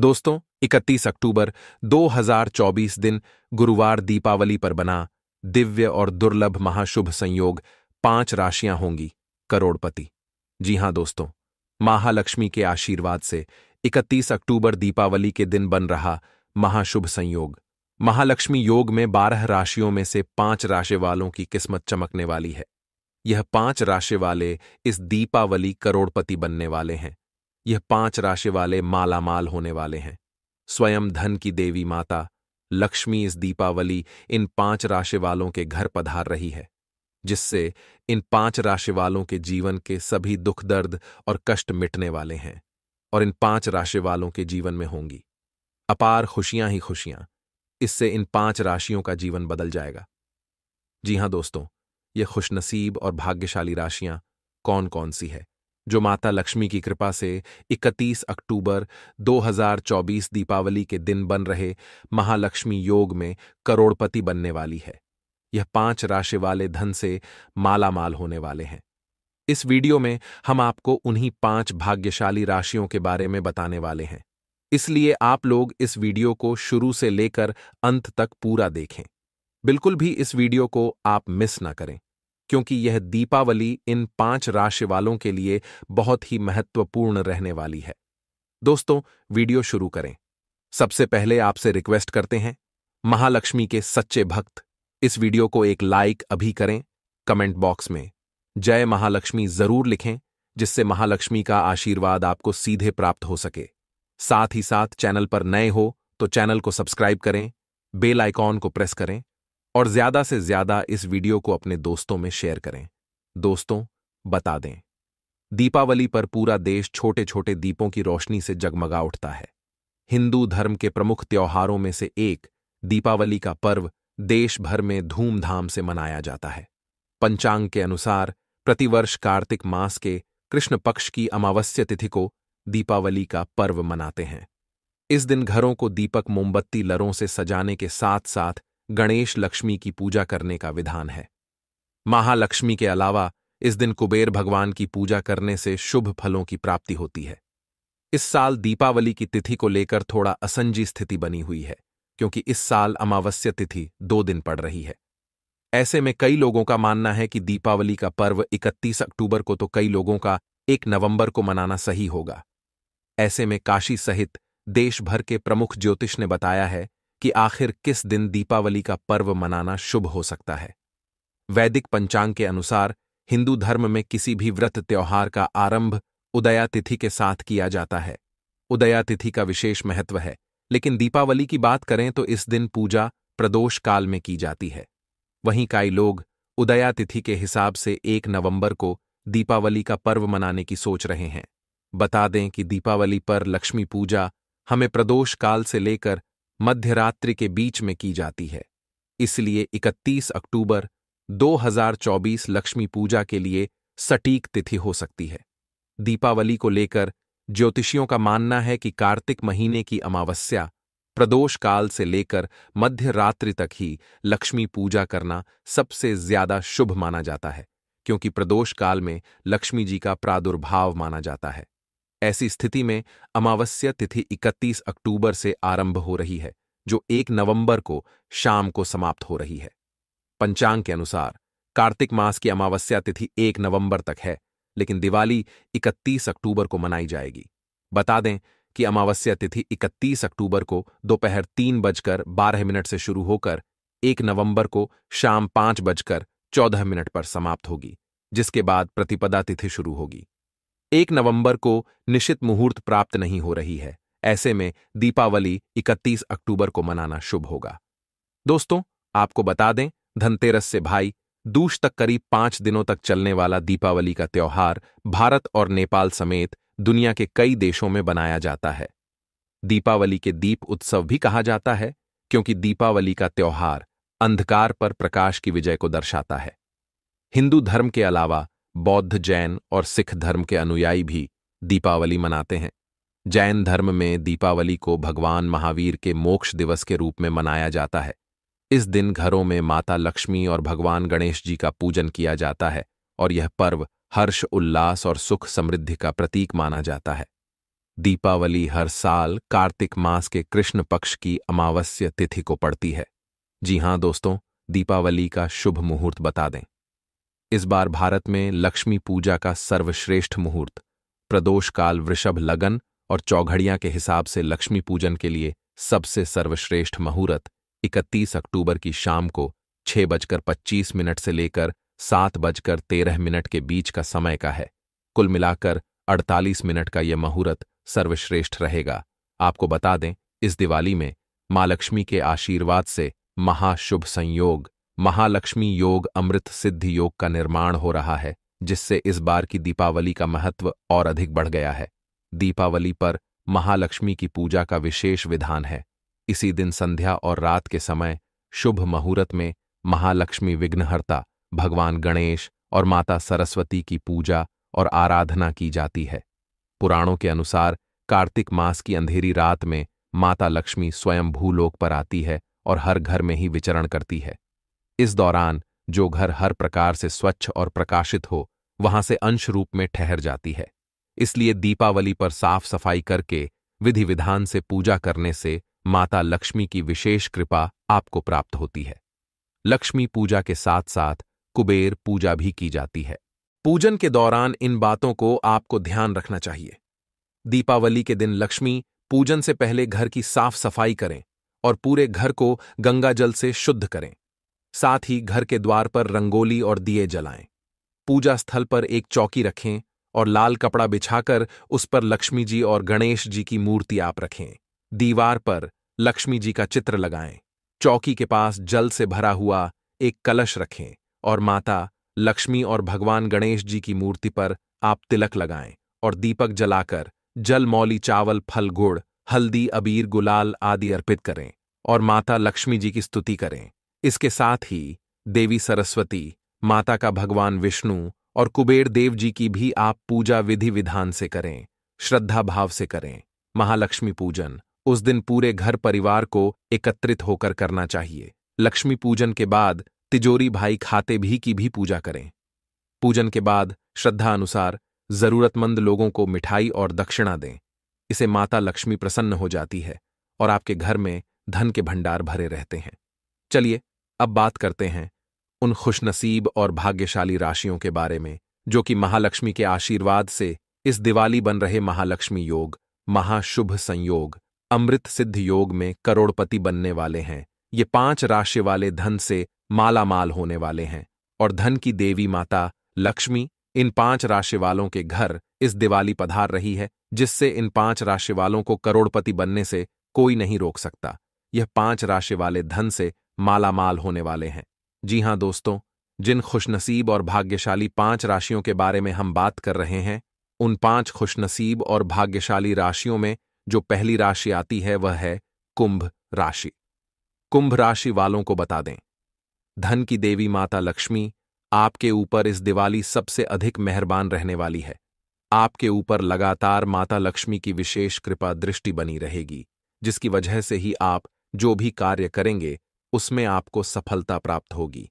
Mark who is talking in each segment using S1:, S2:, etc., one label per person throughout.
S1: दोस्तों 31 अक्टूबर 2024 दिन गुरुवार दीपावली पर बना दिव्य और दुर्लभ महाशुभ संयोग पांच राशियां होंगी करोड़पति जी हां दोस्तों महालक्ष्मी के आशीर्वाद से 31 अक्टूबर दीपावली के दिन बन रहा महाशुभ संयोग महालक्ष्मी योग में बारह राशियों में से पांच राशि वालों की किस्मत चमकने वाली है यह पांच राशि वाले इस दीपावली करोड़पति बनने वाले हैं यह पांच राशि वाले मालामाल होने वाले हैं स्वयं धन की देवी माता लक्ष्मी इस दीपावली इन पांच राशि वालों के घर पधार रही है जिससे इन पांच राशि वालों के जीवन के सभी दुख दर्द और कष्ट मिटने वाले हैं और इन पांच राशि वालों के जीवन में होंगी अपार खुशियां ही खुशियां इससे इन पांच राशियों का जीवन बदल जाएगा जी हां दोस्तों ये खुशनसीब और भाग्यशाली राशियां कौन कौन सी है जो माता लक्ष्मी की कृपा से 31 अक्टूबर 2024 दीपावली के दिन बन रहे महालक्ष्मी योग में करोड़पति बनने वाली है यह पांच राशि वाले धन से माला माल होने वाले हैं इस वीडियो में हम आपको उन्हीं पांच भाग्यशाली राशियों के बारे में बताने वाले हैं इसलिए आप लोग इस वीडियो को शुरू से लेकर अंत तक पूरा देखें बिल्कुल भी इस वीडियो को आप मिस ना करें क्योंकि यह दीपावली इन पांच राशि वालों के लिए बहुत ही महत्वपूर्ण रहने वाली है दोस्तों वीडियो शुरू करें सबसे पहले आपसे रिक्वेस्ट करते हैं महालक्ष्मी के सच्चे भक्त इस वीडियो को एक लाइक अभी करें कमेंट बॉक्स में जय महालक्ष्मी जरूर लिखें जिससे महालक्ष्मी का आशीर्वाद आपको सीधे प्राप्त हो सके साथ ही साथ चैनल पर नए हो तो चैनल को सब्सक्राइब करें बेल आइकॉन को प्रेस करें और ज्यादा से ज्यादा इस वीडियो को अपने दोस्तों में शेयर करें दोस्तों बता दें दीपावली पर पूरा देश छोटे छोटे दीपों की रोशनी से जगमगा उठता है हिंदू धर्म के प्रमुख त्योहारों में से एक दीपावली का पर्व देश भर में धूमधाम से मनाया जाता है पंचांग के अनुसार प्रतिवर्ष कार्तिक मास के कृष्ण पक्ष की अमावस्या तिथि को दीपावली का पर्व मनाते हैं इस दिन घरों को दीपक मोमबत्ती लरों से सजाने के साथ साथ गणेश लक्ष्मी की पूजा करने का विधान है महालक्ष्मी के अलावा इस दिन कुबेर भगवान की पूजा करने से शुभ फलों की प्राप्ति होती है इस साल दीपावली की तिथि को लेकर थोड़ा असंजी स्थिति बनी हुई है क्योंकि इस साल अमावस्या तिथि दो दिन पड़ रही है ऐसे में कई लोगों का मानना है कि दीपावली का पर्व 31 अक्टूबर को तो कई लोगों का 1 नवंबर को मनाना सही होगा ऐसे में काशी सहित देश भर के प्रमुख ज्योतिष ने बताया है कि आखिर किस दिन दीपावली का पर्व मनाना शुभ हो सकता है वैदिक पंचांग के अनुसार हिंदू धर्म में किसी भी व्रत त्यौहार का आरंभ उदया तिथि के साथ किया जाता है उदया तिथि का विशेष महत्व है लेकिन दीपावली की बात करें तो इस दिन पूजा प्रदोष काल में की जाती है वहीं कई लोग उदया तिथि के हिसाब से एक नवंबर को दीपावली का पर्व मनाने की सोच रहे हैं बता दें कि दीपावली पर लक्ष्मी पूजा हमें प्रदोष काल से लेकर मध्यरात्रि के बीच में की जाती है इसलिए 31 अक्टूबर 2024 लक्ष्मी पूजा के लिए सटीक तिथि हो सकती है दीपावली को लेकर ज्योतिषियों का मानना है कि कार्तिक महीने की अमावस्या प्रदोष काल से लेकर मध्य रात्रि तक ही लक्ष्मी पूजा करना सबसे ज्यादा शुभ माना जाता है क्योंकि प्रदोष काल में लक्ष्मी जी का प्रादुर्भाव माना जाता है ऐसी स्थिति में अमावस्या तिथि 31 अक्टूबर से आरंभ हो रही है जो 1 नवंबर को शाम को समाप्त हो रही है पंचांग के अनुसार कार्तिक मास की अमावस्या तिथि 1 नवंबर तक है लेकिन दिवाली 31 अक्टूबर को मनाई जाएगी बता दें कि अमावस्या तिथि 31 अक्टूबर को दोपहर तीन बजकर बारह मिनट से शुरू होकर एक नवंबर को शाम पाँच बजकर चौदह मिनट पर समाप्त होगी जिसके बाद प्रतिपदा तिथि शुरू होगी एक नवंबर को निश्चित मुहूर्त प्राप्त नहीं हो रही है ऐसे में दीपावली 31 अक्टूबर को मनाना शुभ होगा दोस्तों आपको बता दें धनतेरस से भाई दूश तक करीब पांच दिनों तक चलने वाला दीपावली का त्यौहार भारत और नेपाल समेत दुनिया के कई देशों में बनाया जाता है दीपावली के दीप उत्सव भी कहा जाता है क्योंकि दीपावली का त्यौहार अंधकार पर प्रकाश की विजय को दर्शाता है हिंदू धर्म के अलावा बौद्ध जैन और सिख धर्म के अनुयायी भी दीपावली मनाते हैं जैन धर्म में दीपावली को भगवान महावीर के मोक्ष दिवस के रूप में मनाया जाता है इस दिन घरों में माता लक्ष्मी और भगवान गणेश जी का पूजन किया जाता है और यह पर्व हर्ष उल्लास और सुख समृद्धि का प्रतीक माना जाता है दीपावली हर साल कार्तिक मास के कृष्ण पक्ष की अमावस्या तिथि को पड़ती है जी हाँ दोस्तों दीपावली का शुभ मुहूर्त बता दें इस बार भारत में लक्ष्मी पूजा का सर्वश्रेष्ठ मुहूर्त प्रदोष काल वृषभ लगन और चौघड़िया के हिसाब से लक्ष्मी पूजन के लिए सबसे सर्वश्रेष्ठ मुहूर्त 31 अक्टूबर की शाम को छह बजकर पच्चीस मिनट से लेकर सात बजकर तेरह मिनट के बीच का समय का है कुल मिलाकर 48 मिनट का यह मुहूर्त सर्वश्रेष्ठ रहेगा आपको बता दें इस दिवाली में मां लक्ष्मी के आशीर्वाद से महाशुभ संयोग महालक्ष्मी योग अमृत सिद्धि योग का निर्माण हो रहा है जिससे इस बार की दीपावली का महत्व और अधिक बढ़ गया है दीपावली पर महालक्ष्मी की पूजा का विशेष विधान है इसी दिन संध्या और रात के समय शुभ मुहूर्त में महालक्ष्मी विघ्नहर्ता भगवान गणेश और माता सरस्वती की पूजा और आराधना की जाती है पुराणों के अनुसार कार्तिक मास की अंधेरी रात में माता लक्ष्मी स्वयं भूलोक पर आती है और हर घर में ही विचरण करती है इस दौरान जो घर हर प्रकार से स्वच्छ और प्रकाशित हो वहां से अंश रूप में ठहर जाती है इसलिए दीपावली पर साफ सफाई करके विधि विधान से पूजा करने से माता लक्ष्मी की विशेष कृपा आपको प्राप्त होती है लक्ष्मी पूजा के साथ साथ कुबेर पूजा भी की जाती है पूजन के दौरान इन बातों को आपको ध्यान रखना चाहिए दीपावली के दिन लक्ष्मी पूजन से पहले घर की साफ सफाई करें और पूरे घर को गंगा जल से शुद्ध करें साथ ही घर के द्वार पर रंगोली और दिए जलाएं पूजा स्थल पर एक चौकी रखें और लाल कपड़ा बिछाकर उस पर लक्ष्मी जी और गणेश जी की मूर्ति आप रखें दीवार पर लक्ष्मी जी का चित्र लगाएं चौकी के पास जल से भरा हुआ एक कलश रखें और माता लक्ष्मी और भगवान गणेश जी की मूर्ति पर आप तिलक लगाएं और दीपक जलाकर जल मौली चावल फल गुड़ हल्दी अबीर गुलाल आदि अर्पित करें और माता लक्ष्मी जी की स्तुति करें इसके साथ ही देवी सरस्वती माता का भगवान विष्णु और कुबेर देव जी की भी आप पूजा विधि विधान से करें श्रद्धा भाव से करें महालक्ष्मी पूजन उस दिन पूरे घर परिवार को एकत्रित होकर करना चाहिए लक्ष्मी पूजन के बाद तिजोरी भाई खाते भी की भी पूजा करें पूजन के बाद श्रद्धा अनुसार जरूरतमंद लोगों को मिठाई और दक्षिणा दें इसे माता लक्ष्मी प्रसन्न हो जाती है और आपके घर में धन के भंडार भरे रहते हैं चलिए अब बात करते हैं उन खुशनसीब और भाग्यशाली राशियों के बारे में जो कि महालक्ष्मी के आशीर्वाद से इस दिवाली बन रहे महालक्ष्मी योग महाशुभ संयोग अमृत सिद्ध योग में करोड़पति बनने वाले हैं ये पांच राशि वाले धन से मालामाल होने वाले हैं और धन की देवी माता लक्ष्मी इन पांच राशि वालों के घर इस दिवाली पधार रही है जिससे इन पांच राशि वालों को करोड़पति बनने से कोई नहीं रोक सकता यह पांच राशि वाले धन से मालामाल होने वाले हैं जी हां दोस्तों जिन खुशनसीब और भाग्यशाली पांच राशियों के बारे में हम बात कर रहे हैं उन पांच खुशनसीब और भाग्यशाली राशियों में जो पहली राशि आती है वह है कुंभ राशि कुंभ राशि वालों को बता दें धन की देवी माता लक्ष्मी आपके ऊपर इस दिवाली सबसे अधिक मेहरबान रहने वाली है आपके ऊपर लगातार माता लक्ष्मी की विशेष कृपा दृष्टि बनी रहेगी जिसकी वजह से ही आप जो भी कार्य करेंगे उसमें आपको सफलता प्राप्त होगी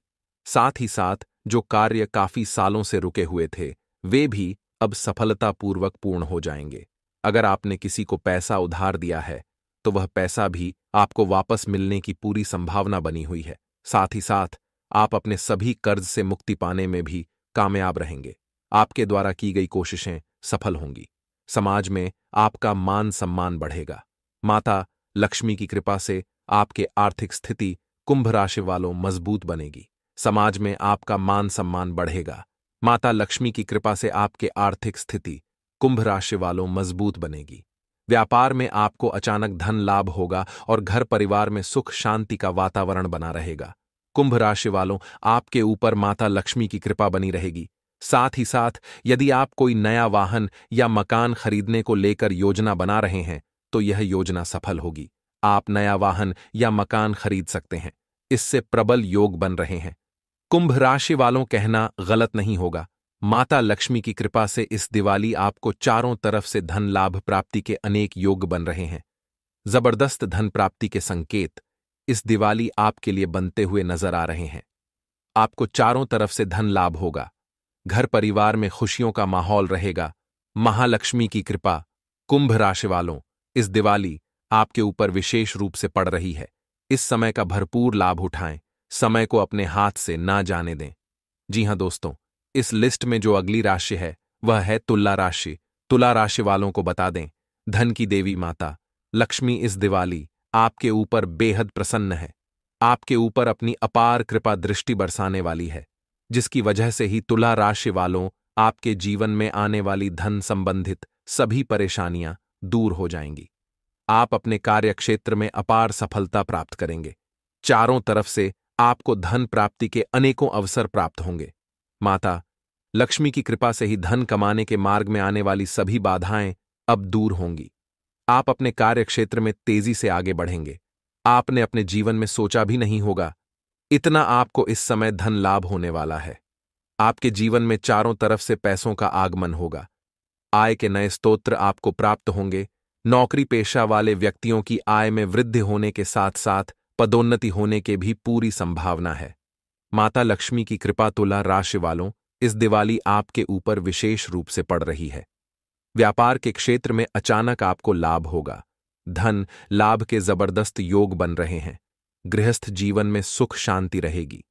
S1: साथ ही साथ जो कार्य काफी सालों से रुके हुए थे वे भी अब सफलतापूर्वक पूर्ण हो जाएंगे अगर आपने किसी को पैसा उधार दिया है तो वह पैसा भी आपको वापस मिलने की पूरी संभावना बनी हुई है साथ ही साथ आप अपने सभी कर्ज से मुक्ति पाने में भी कामयाब रहेंगे आपके द्वारा की गई कोशिशें सफल होंगी समाज में आपका मान सम्मान बढ़ेगा माता लक्ष्मी की कृपा से आपके आर्थिक स्थिति कुंभ राशि वालों मजबूत बनेगी समाज में आपका मान सम्मान बढ़ेगा माता लक्ष्मी की कृपा से आपके आर्थिक स्थिति कुंभ राशि वालों मजबूत बनेगी व्यापार में आपको अचानक धन लाभ होगा और घर परिवार में सुख शांति का वातावरण बना रहेगा कुंभ राशि वालों आपके ऊपर माता लक्ष्मी की कृपा बनी रहेगी साथ ही साथ यदि आप कोई नया वाहन या मकान खरीदने को लेकर योजना बना रहे हैं तो यह योजना सफल होगी आप नया वाहन या मकान खरीद सकते हैं इससे प्रबल योग बन रहे हैं कुंभ राशि वालों कहना गलत नहीं होगा माता लक्ष्मी की कृपा से इस दिवाली आपको चारों तरफ से धन लाभ प्राप्ति के अनेक योग बन रहे हैं जबरदस्त धन प्राप्ति के संकेत इस दिवाली आपके लिए बनते हुए नजर आ रहे हैं आपको चारों तरफ से धन लाभ होगा घर परिवार में खुशियों का माहौल रहेगा महालक्ष्मी की कृपा कुंभ राशि वालों इस दिवाली आपके ऊपर विशेष रूप से पड़ रही है इस समय का भरपूर लाभ उठाएं समय को अपने हाथ से ना जाने दें जी हां दोस्तों इस लिस्ट में जो अगली राशि है वह है तुला राशि तुला राशि वालों को बता दें धन की देवी माता लक्ष्मी इस दिवाली आपके ऊपर बेहद प्रसन्न है आपके ऊपर अपनी अपार कृपा दृष्टि बरसाने वाली है जिसकी वजह से ही तुला राशि वालों आपके जीवन में आने वाली धन संबंधित सभी परेशानियां दूर हो जाएंगी आप अपने कार्यक्षेत्र में अपार सफलता प्राप्त करेंगे चारों तरफ से आपको धन प्राप्ति के अनेकों अवसर प्राप्त होंगे माता लक्ष्मी की कृपा से ही धन कमाने के मार्ग में आने वाली सभी बाधाएं अब दूर होंगी आप अपने कार्यक्षेत्र में तेजी से आगे बढ़ेंगे आपने अपने जीवन में सोचा भी नहीं होगा इतना आपको इस समय धन लाभ होने वाला है आपके जीवन में चारों तरफ से पैसों का आगमन होगा आय के नए स्तोत्र आपको प्राप्त होंगे नौकरी पेशा वाले व्यक्तियों की आय में वृद्धि होने के साथ साथ पदोन्नति होने के भी पूरी संभावना है माता लक्ष्मी की कृपा तुला राशि वालों इस दिवाली आपके ऊपर विशेष रूप से पड़ रही है व्यापार के क्षेत्र में अचानक आपको लाभ होगा धन लाभ के जबरदस्त योग बन रहे हैं गृहस्थ जीवन में सुख शांति रहेगी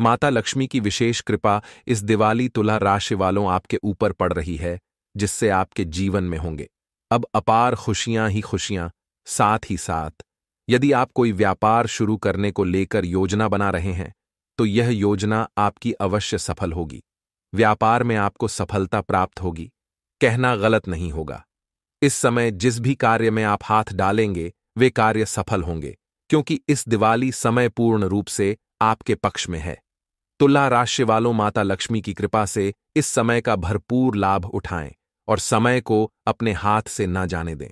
S1: माता लक्ष्मी की विशेष कृपा इस दिवाली तुला राशि वालों आपके ऊपर पड़ रही है जिससे आपके जीवन में होंगे अब अपार खुशियां ही खुशियां साथ ही साथ यदि आप कोई व्यापार शुरू करने को लेकर योजना बना रहे हैं तो यह योजना आपकी अवश्य सफल होगी व्यापार में आपको सफलता प्राप्त होगी कहना गलत नहीं होगा इस समय जिस भी कार्य में आप हाथ डालेंगे वे कार्य सफल होंगे क्योंकि इस दिवाली समय पूर्ण रूप से आपके पक्ष में है तुला राशि वालों माता लक्ष्मी की कृपा से इस समय का भरपूर लाभ उठाएं और समय को अपने हाथ से ना जाने दें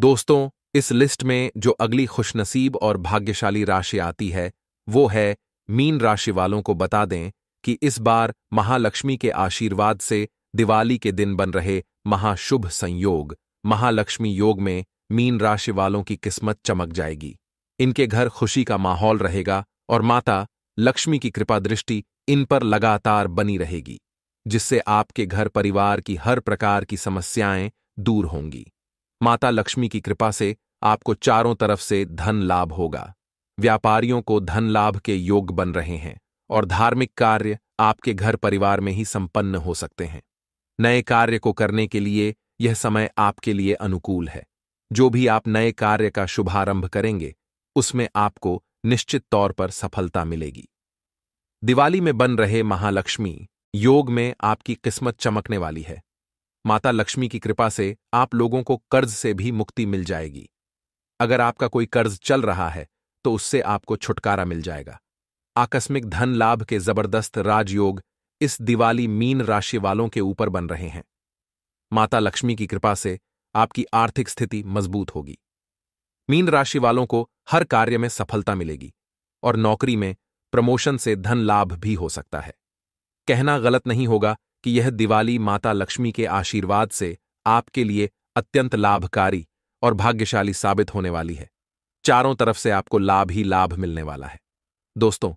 S1: दोस्तों इस लिस्ट में जो अगली खुशनसीब और भाग्यशाली राशि आती है वो है मीन राशि वालों को बता दें कि इस बार महालक्ष्मी के आशीर्वाद से दिवाली के दिन बन रहे महाशुभ संयोग महालक्ष्मी योग में मीन राशि वालों की किस्मत चमक जाएगी इनके घर खुशी का माहौल रहेगा और माता लक्ष्मी की कृपा दृष्टि इन पर लगातार बनी रहेगी जिससे आपके घर परिवार की हर प्रकार की समस्याएं दूर होंगी माता लक्ष्मी की कृपा से आपको चारों तरफ से धन लाभ होगा व्यापारियों को धन लाभ के योग बन रहे हैं और धार्मिक कार्य आपके घर परिवार में ही संपन्न हो सकते हैं नए कार्य को करने के लिए यह समय आपके लिए अनुकूल है जो भी आप नए कार्य का शुभारंभ करेंगे उसमें आपको निश्चित तौर पर सफलता मिलेगी दिवाली में बन रहे महालक्ष्मी योग में आपकी किस्मत चमकने वाली है माता लक्ष्मी की कृपा से आप लोगों को कर्ज से भी मुक्ति मिल जाएगी अगर आपका कोई कर्ज चल रहा है तो उससे आपको छुटकारा मिल जाएगा आकस्मिक धन लाभ के जबरदस्त राजयोग इस दिवाली मीन राशि वालों के ऊपर बन रहे हैं माता लक्ष्मी की कृपा से आपकी आर्थिक स्थिति मजबूत होगी मीन राशि वालों को हर कार्य में सफलता मिलेगी और नौकरी में प्रमोशन से धन लाभ भी हो सकता है कहना गलत नहीं होगा कि यह दिवाली माता लक्ष्मी के आशीर्वाद से आपके लिए अत्यंत लाभकारी और भाग्यशाली साबित होने वाली है चारों तरफ से आपको लाभ ही लाभ मिलने वाला है दोस्तों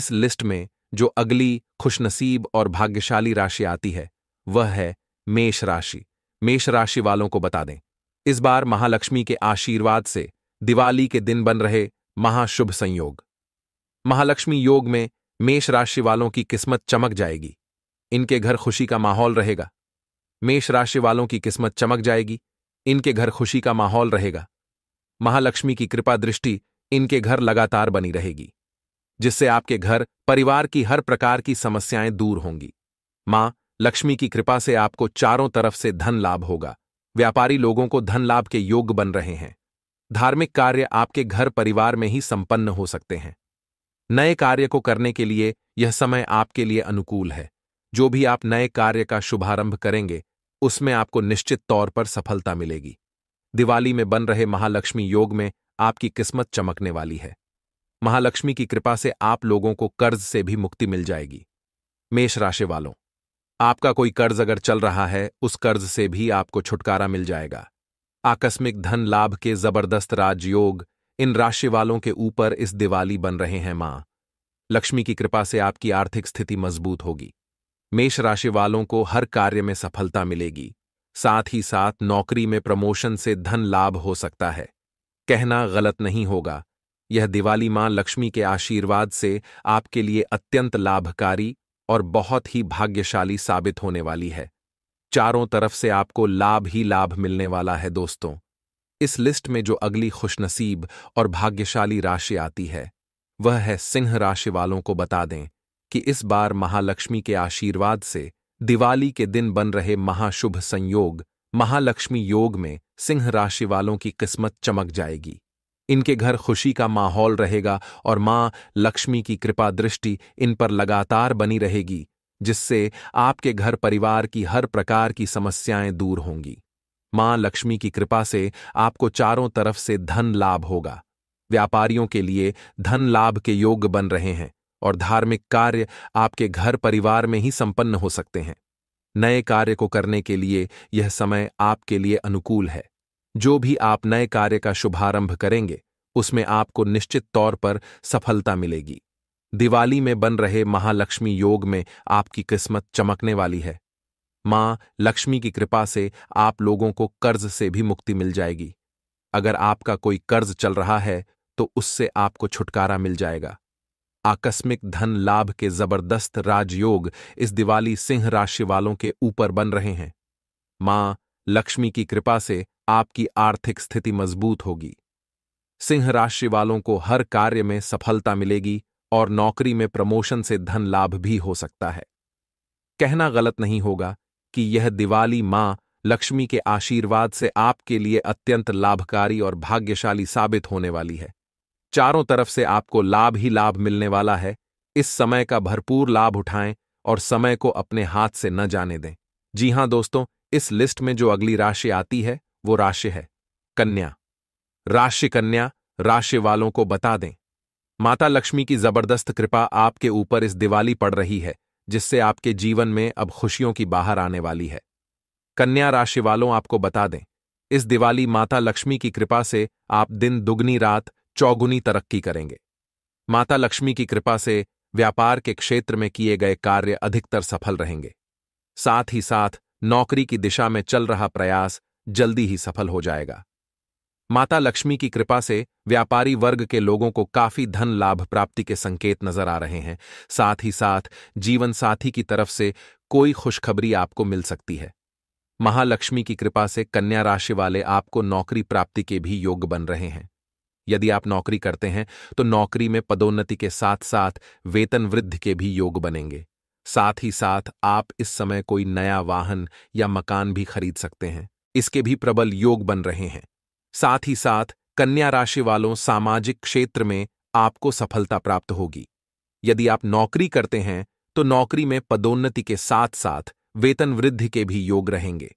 S1: इस लिस्ट में जो अगली खुशनसीब और भाग्यशाली राशि आती है वह है मेष राशि मेष राशि वालों को बता दें इस बार महालक्ष्मी के आशीर्वाद से दिवाली के दिन बन रहे महाशुभ संयोग महालक्ष्मी योग में मेष राशि वालों की किस्मत चमक जाएगी इनके घर खुशी का माहौल रहेगा मेष राशि वालों की किस्मत चमक जाएगी इनके घर खुशी का माहौल रहेगा महालक्ष्मी की कृपा दृष्टि इनके घर लगातार बनी रहेगी जिससे आपके घर परिवार की हर प्रकार की समस्याएं दूर होंगी मां लक्ष्मी की कृपा से आपको चारों तरफ से धन लाभ होगा व्यापारी लोगों को धन लाभ के योग बन रहे हैं धार्मिक कार्य आपके घर परिवार में ही संपन्न हो सकते हैं नए कार्य को करने के लिए यह समय आपके लिए अनुकूल है जो भी आप नए कार्य का शुभारंभ करेंगे उसमें आपको निश्चित तौर पर सफलता मिलेगी दिवाली में बन रहे महालक्ष्मी योग में आपकी किस्मत चमकने वाली है महालक्ष्मी की कृपा से आप लोगों को कर्ज से भी मुक्ति मिल जाएगी मेष राशि वालों आपका कोई कर्ज अगर चल रहा है उस कर्ज से भी आपको छुटकारा मिल जाएगा आकस्मिक धन लाभ के जबरदस्त राजयोग इन राशि वालों के ऊपर इस दिवाली बन रहे हैं मां लक्ष्मी की कृपा से आपकी आर्थिक स्थिति मजबूत होगी मेष राशि वालों को हर कार्य में सफलता मिलेगी साथ ही साथ नौकरी में प्रमोशन से धन लाभ हो सकता है कहना गलत नहीं होगा यह दिवाली मां लक्ष्मी के आशीर्वाद से आपके लिए अत्यंत लाभकारी और बहुत ही भाग्यशाली साबित होने वाली है चारों तरफ से आपको लाभ ही लाभ मिलने वाला है दोस्तों इस लिस्ट में जो अगली खुशनसीब और भाग्यशाली राशि आती है वह है सिंह राशि वालों को बता दें कि इस बार महालक्ष्मी के आशीर्वाद से दिवाली के दिन बन रहे महाशुभ संयोग महालक्ष्मी योग में सिंह राशि वालों की किस्मत चमक जाएगी इनके घर खुशी का माहौल रहेगा और मां लक्ष्मी की कृपा दृष्टि इन पर लगातार बनी रहेगी जिससे आपके घर परिवार की हर प्रकार की समस्याएं दूर होंगी मां लक्ष्मी की कृपा से आपको चारों तरफ से धन लाभ होगा व्यापारियों के लिए धन लाभ के योग बन रहे हैं और धार्मिक कार्य आपके घर परिवार में ही संपन्न हो सकते हैं नए कार्य को करने के लिए यह समय आपके लिए अनुकूल है जो भी आप नए कार्य का शुभारंभ करेंगे उसमें आपको निश्चित तौर पर सफलता मिलेगी दिवाली में बन रहे महालक्ष्मी योग में आपकी किस्मत चमकने वाली है मां लक्ष्मी की कृपा से आप लोगों को कर्ज से भी मुक्ति मिल जाएगी अगर आपका कोई कर्ज चल रहा है तो उससे आपको छुटकारा मिल जाएगा आकस्मिक धन लाभ के जबरदस्त राजयोग इस दिवाली सिंह राशि वालों के ऊपर बन रहे हैं मां लक्ष्मी की कृपा से आपकी आर्थिक स्थिति मजबूत होगी सिंह राशि वालों को हर कार्य में सफलता मिलेगी और नौकरी में प्रमोशन से धन लाभ भी हो सकता है कहना गलत नहीं होगा कि यह दिवाली मां लक्ष्मी के आशीर्वाद से आपके लिए अत्यंत लाभकारी और भाग्यशाली साबित होने वाली है चारों तरफ से आपको लाभ ही लाभ मिलने वाला है इस समय का भरपूर लाभ उठाएं और समय को अपने हाथ से न जाने दें जी हां दोस्तों इस लिस्ट में जो अगली राशि आती है वो राशि है कन्या राशि कन्या राशि वालों को बता दें माता लक्ष्मी की जबरदस्त कृपा आपके ऊपर इस दिवाली पड़ रही है जिससे आपके जीवन में अब खुशियों की बाहर आने वाली है कन्या राशि वालों आपको बता दें इस दिवाली माता लक्ष्मी की कृपा से आप दिन दुगनी रात चौगुनी तरक्की करेंगे माता लक्ष्मी की कृपा से व्यापार के क्षेत्र में किए गए कार्य अधिकतर सफल रहेंगे साथ ही साथ नौकरी की दिशा में चल रहा प्रयास जल्दी ही सफल हो जाएगा माता लक्ष्मी की कृपा से व्यापारी वर्ग के लोगों को काफी धन लाभ प्राप्ति के संकेत नजर आ रहे हैं साथ ही साथ जीवन साथी की तरफ से कोई खुशखबरी आपको मिल सकती है महालक्ष्मी की कृपा से कन्या राशि वाले आपको नौकरी प्राप्ति के भी योग बन रहे हैं यदि आप नौकरी करते हैं तो नौकरी में पदोन्नति के साथ साथ वेतन वृद्धि के भी योग बनेंगे साथ ही साथ आप इस समय कोई नया वाहन या मकान भी खरीद सकते हैं इसके भी प्रबल योग बन रहे हैं साथ ही साथ कन्या राशि वालों सामाजिक क्षेत्र में आपको सफलता प्राप्त होगी यदि आप नौकरी करते हैं तो नौकरी में पदोन्नति के साथ साथ वेतन वृद्धि के भी योग रहेंगे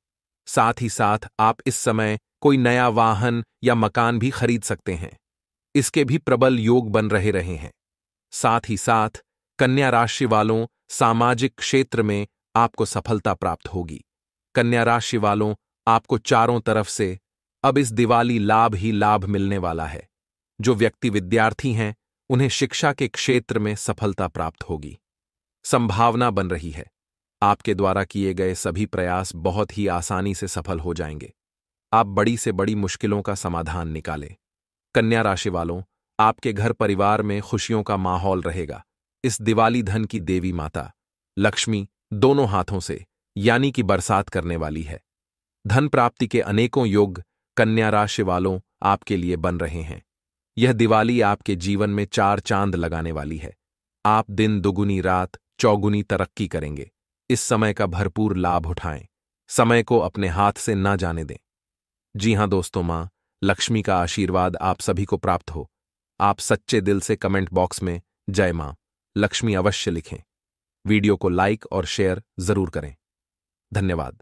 S1: साथ ही साथ आप इस समय कोई नया वाहन या मकान भी खरीद सकते हैं इसके भी प्रबल योग बन रहे रहे हैं साथ ही साथ कन्या राशि वालों सामाजिक क्षेत्र में आपको सफलता प्राप्त होगी कन्या राशि वालों आपको चारों तरफ से अब इस दिवाली लाभ ही लाभ मिलने वाला है जो व्यक्ति विद्यार्थी हैं उन्हें शिक्षा के क्षेत्र में सफलता प्राप्त होगी संभावना बन रही है आपके द्वारा किए गए सभी प्रयास बहुत ही आसानी से सफल हो जाएंगे आप बड़ी से बड़ी मुश्किलों का समाधान निकालें कन्या राशि वालों आपके घर परिवार में खुशियों का माहौल रहेगा इस दिवाली धन की देवी माता लक्ष्मी दोनों हाथों से यानी कि बरसात करने वाली है धन प्राप्ति के अनेकों योग कन्या राशि वालों आपके लिए बन रहे हैं यह दिवाली आपके जीवन में चार चांद लगाने वाली है आप दिन दुगुनी रात चौगुनी तरक्की करेंगे इस समय का भरपूर लाभ उठाएं समय को अपने हाथ से ना जाने दें जी हां दोस्तों मां लक्ष्मी का आशीर्वाद आप सभी को प्राप्त हो आप सच्चे दिल से कमेंट बॉक्स में जय मां लक्ष्मी अवश्य लिखें वीडियो को लाइक और शेयर जरूर करें धन्यवाद